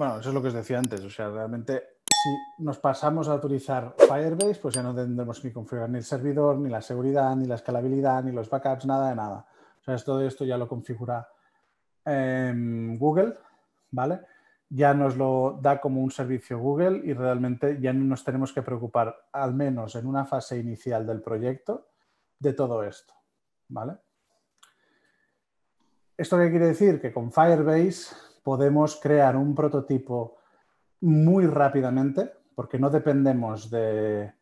Bueno, eso es lo que os decía antes. O sea, realmente si nos pasamos a utilizar Firebase, pues ya no tendremos que configurar ni el servidor, ni la seguridad, ni la escalabilidad, ni los backups, nada de nada. O sea, todo esto ya lo configura em, Google, ¿vale? Ya nos lo da como un servicio Google y realmente ya no nos tenemos que preocupar, al menos en una fase inicial del proyecto, de todo esto, ¿vale? ¿Esto qué quiere decir? Que con Firebase podemos crear un prototipo muy rápidamente, porque no dependemos de,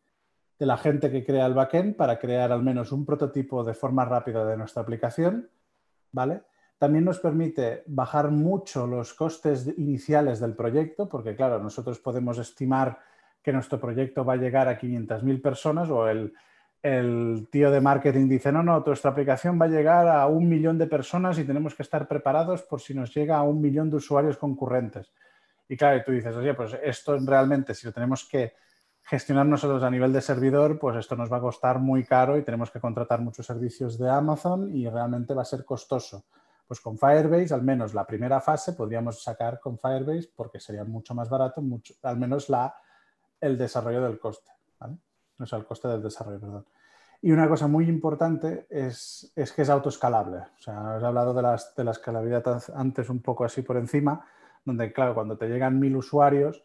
la gente que crea el backend para crear al menos un prototipo de forma rápida de nuestra aplicación, ¿vale? También nos permite bajar mucho los costes iniciales del proyecto, porque claro, nosotros podemos estimar que nuestro proyecto va a llegar a 500.000 personas o el, el tío de marketing dice, no, no, nuestra aplicación va a llegar a un millón de personas y tenemos que estar preparados por si nos llega a un millón de usuarios concurrentes. Y claro, tú dices, oye, pues esto realmente, si lo tenemos que gestionar nosotros a nivel de servidor, pues esto nos va a costar muy caro y tenemos que contratar muchos servicios de Amazon y realmente va a ser costoso. Pues con Firebase, al menos la primera fase, podríamos sacar con Firebase porque sería mucho más barato, mucho, al menos la, el desarrollo del coste o coste del desarrollo, perdón. Y una cosa muy importante es, que es autoescalable. O sea, os he hablado de, la escalabilidad antes un poco así por encima, donde, claro, cuando te llegan mil usuarios,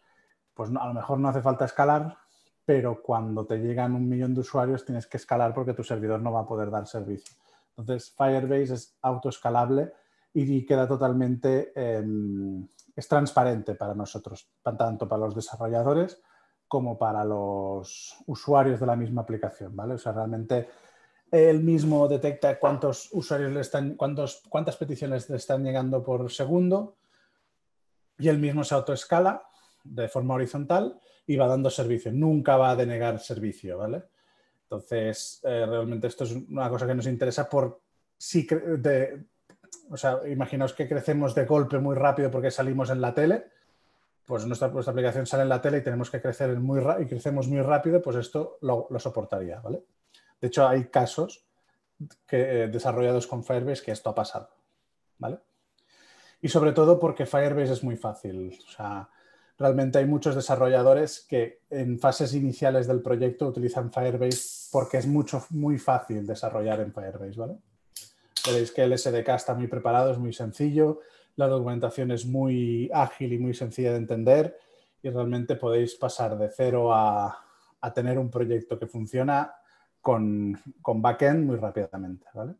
pues a lo mejor no hace falta escalar, pero cuando te llegan un millón de usuarios tienes que escalar porque tu servidor no va a poder dar servicio. Entonces, Firebase es autoescalable y queda totalmente, em, es transparente para nosotros, tanto para los desarrolladores como para los usuarios de la misma aplicación, ¿vale? O sea, realmente él mismo detecta cuántos usuarios le están, cuántas peticiones le están llegando por segundo y el mismo se autoescala de forma horizontal y va dando servicio. Nunca va a denegar servicio, ¿vale? Entonces, eh, realmente esto es una cosa que nos interesa por si, o sea, imaginaos que crecemos de golpe muy rápido porque salimos en la tele pues nuestra, aplicación sale en la tele y tenemos que crecer muy y crecemos muy rápido, pues esto lo, soportaría, ¿vale? De hecho, hay casos que, eh, desarrollados con Firebase que esto ha pasado, ¿vale? Y sobre todo porque Firebase es muy fácil. O sea, realmente hay muchos desarrolladores que en fases iniciales del proyecto utilizan Firebase porque es muy fácil desarrollar en Firebase, ¿vale? Veréis que el SDK está muy preparado, es muy sencillo. La documentación es muy ágil y muy sencilla de entender y realmente podéis pasar de cero a, tener un proyecto que funciona con, con backend muy rápidamente. ¿vale?